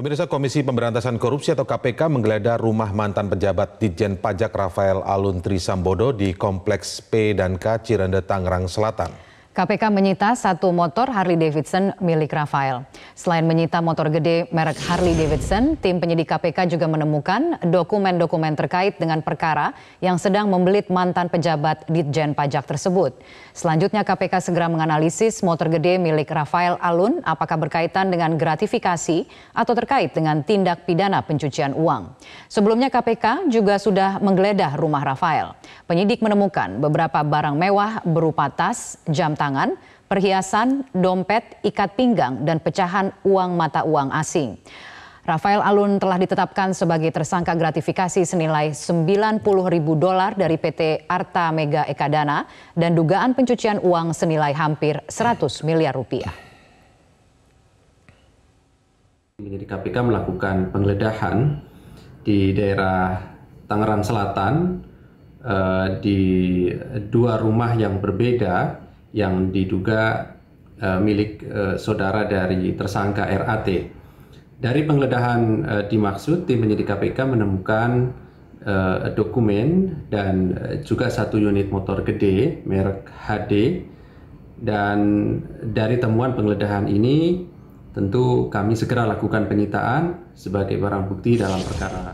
Pemirsa Komisi Pemberantasan Korupsi atau KPK menggeledah rumah mantan pejabat Ditjen Pajak Rafael Aluntri Sambodo di Kompleks P dan K Cirende Tangerang Selatan. KPK menyita satu motor Harley Davidson milik Rafael. Selain menyita motor gede merek Harley Davidson, tim penyidik KPK juga menemukan dokumen-dokumen terkait dengan perkara yang sedang membelit mantan pejabat Ditjen Pajak tersebut. Selanjutnya KPK segera menganalisis motor gede milik Rafael Alun apakah berkaitan dengan gratifikasi atau terkait dengan tindak pidana pencucian uang. Sebelumnya KPK juga sudah menggeledah rumah Rafael. Penyidik menemukan beberapa barang mewah berupa tas, jam tangan, tangan, perhiasan, dompet, ikat pinggang, dan pecahan uang mata uang asing. Rafael Alun telah ditetapkan sebagai tersangka gratifikasi senilai 90 ribu dolar dari PT Arta Mega Ekadana dan dugaan pencucian uang senilai hampir 100 miliar rupiah. Jadi KPK melakukan penggeledahan di daerah Tangerang Selatan eh, di dua rumah yang berbeda yang diduga uh, milik uh, saudara dari tersangka RAT. Dari penggeledahan uh, dimaksud, tim penyidik KPK menemukan uh, dokumen dan juga satu unit motor gede merek HD. Dan dari temuan penggeledahan ini, tentu kami segera lakukan penyitaan sebagai barang bukti dalam perkara.